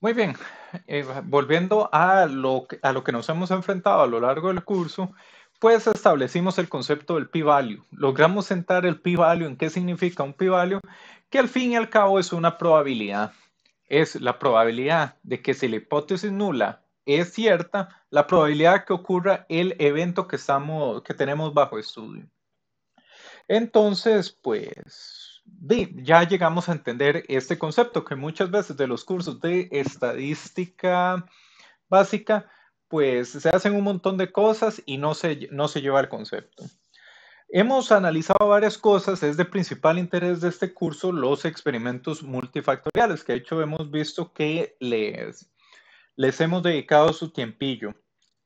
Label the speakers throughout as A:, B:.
A: Muy bien, eh, volviendo a lo, que, nos hemos enfrentado a lo largo del curso, pues establecimos el concepto del p-value. Logramos sentar el p-value en qué significa un p-value, que al fin y al cabo es una probabilidad. Es la probabilidad de que si la hipótesis nula es cierta, la probabilidad que ocurra el evento que, estamos, que tenemos bajo estudio. Entonces, pues de, ya llegamos a entender este concepto que muchas veces de los cursos de estadística básica, pues se hacen un montón de cosas y no se, no se lleva el concepto. Hemos analizado varias cosas, es de principal interés de este curso los experimentos multifactoriales, que de hecho hemos visto que les, les hemos dedicado su tiempillo.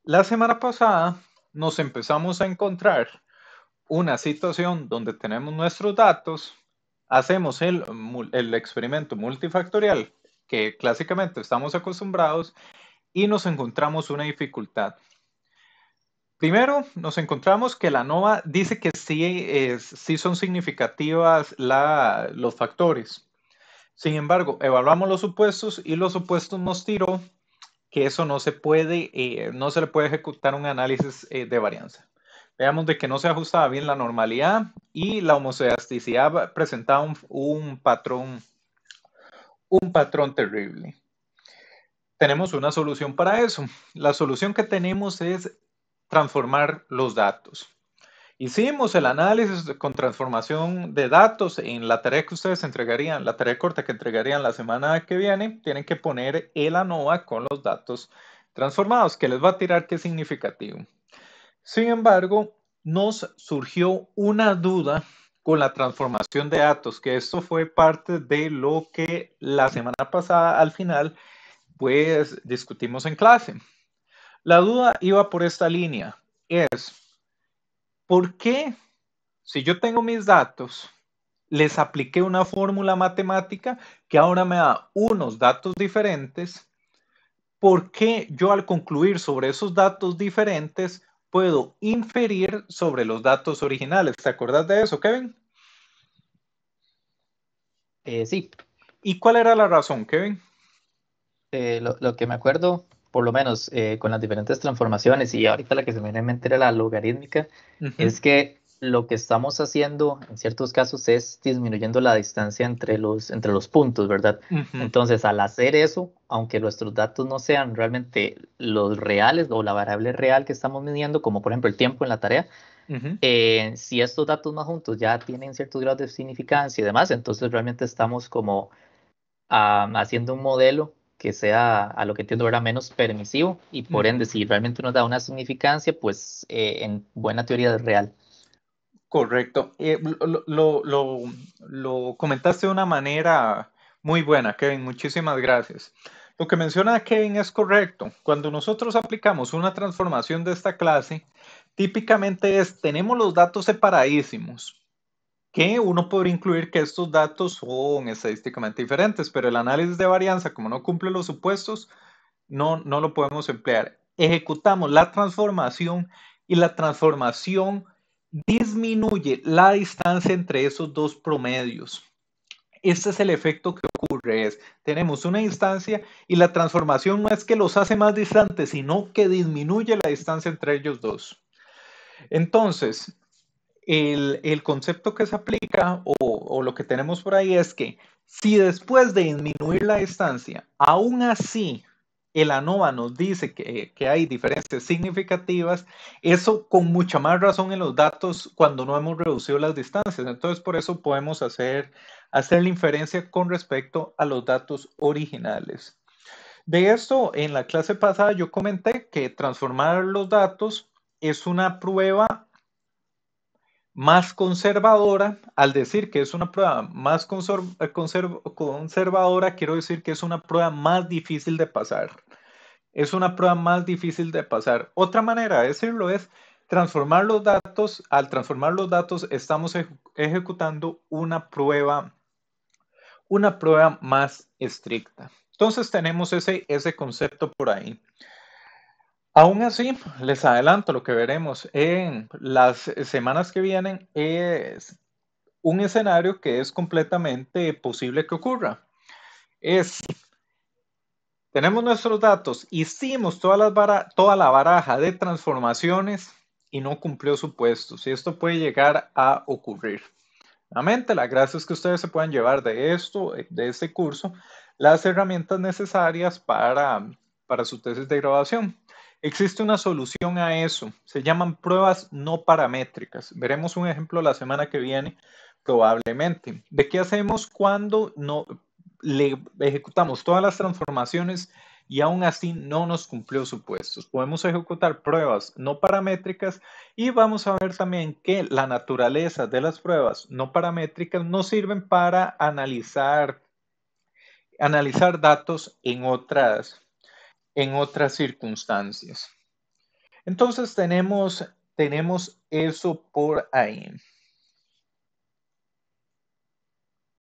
A: La semana pasada nos empezamos a encontrar una situación donde tenemos nuestros datos, hacemos el, experimento multifactorial que clásicamente estamos acostumbrados y nos encontramos una dificultad. Primero, nos encontramos que la NOVA dice que sí, son significativas los factores. Sin embargo, evaluamos los supuestos y los supuestos nos tiró que eso no se puede, eh, no se le puede ejecutar un análisis eh, de varianza veamos de que no se ajustaba bien la normalidad y la homocedasticidad presentaba un, patrón, un patrón terrible. Tenemos una solución para eso. La solución que tenemos es transformar los datos. Hicimos el análisis con transformación de datos en la tarea que ustedes entregarían, la tarea corta que entregarían la semana que viene. Tienen que poner el ANOVA con los datos transformados, que les va a tirar que significativo. Sin embargo, nos surgió una duda con la transformación de datos, que esto fue parte de lo que la semana pasada al final, pues discutimos en clase. La duda iba por esta línea, es, ¿por qué si yo tengo mis datos, les apliqué una fórmula matemática que ahora me da unos datos diferentes? ¿Por qué yo al concluir sobre esos datos diferentes puedo inferir sobre los datos originales. ¿Te acordás de eso, Kevin? Eh, sí. ¿Y cuál era la razón, Kevin?
B: Eh, lo, que me acuerdo, por lo menos eh, con las diferentes transformaciones y ahorita la que se me viene la mente era la logarítmica, es que lo que estamos haciendo en ciertos casos es disminuyendo la distancia entre los, entre los puntos, ¿verdad? Entonces, al hacer eso, aunque nuestros datos no sean realmente los reales o la variable real que estamos midiendo, como por ejemplo el tiempo en la tarea, eh, si estos datos más juntos ya tienen cierto grado de significancia y demás, entonces realmente estamos como ah, haciendo un modelo que sea, a lo que entiendo era menos permisivo y por ende, si realmente nos da una significancia,
A: pues eh, en buena teoría es real. Correcto. Eh, lo, comentaste de una manera muy buena, Kevin. Muchísimas gracias. Lo que menciona Kevin es correcto. Cuando nosotros aplicamos una transformación de esta clase, típicamente es, tenemos los datos separadísimos, que uno podría incluir que estos datos son estadísticamente diferentes, pero el análisis de varianza, como no cumple los supuestos, no, no lo podemos emplear. Ejecutamos la transformación y la transformación disminuye la distancia entre esos dos promedios. Este es el efecto que ocurre, tenemos una distancia y la transformación no es que los hace más distantes, sino que disminuye la distancia entre ellos dos. Entonces, el, concepto que se aplica o lo que tenemos por ahí es que si después de disminuir la distancia, aún así el ANOVA nos dice que, hay diferencias significativas, eso con mucha más razón en los datos cuando no hemos reducido las distancias. Entonces, por eso podemos hacer, hacer la inferencia con respecto a los datos originales. De esto, en la clase pasada yo comenté que transformar los datos es una prueba más conservadora, al decir que es una prueba más eh, conservadora, quiero decir que es una prueba más difícil de pasar. Es una prueba más difícil de pasar. Otra manera de decirlo es transformar los datos. Al transformar los datos estamos ejecutando una prueba, una prueba más estricta. Entonces tenemos ese, ese concepto por ahí. Aún así, les adelanto lo que veremos en las semanas que vienen es un escenario que es completamente posible que ocurra. Es, tenemos nuestros datos, hicimos toda la, baraja, toda la baraja de transformaciones y no cumplió su puesto. Y esto puede llegar a ocurrir. Nuevamente, gracia es que ustedes se puedan llevar de esto, de este curso, las herramientas necesarias para, para su tesis de graduación. Existe una solución a eso, se llaman pruebas no paramétricas. Veremos un ejemplo la semana que viene, probablemente. ¿De qué hacemos cuando no le ejecutamos todas las transformaciones y aún así no nos cumplió supuestos? Podemos ejecutar pruebas no paramétricas y vamos a ver también que la naturaleza de las pruebas no paramétricas no sirven para analizar analizar datos en otras en otras circunstancias. Entonces tenemos, tenemos eso por ahí.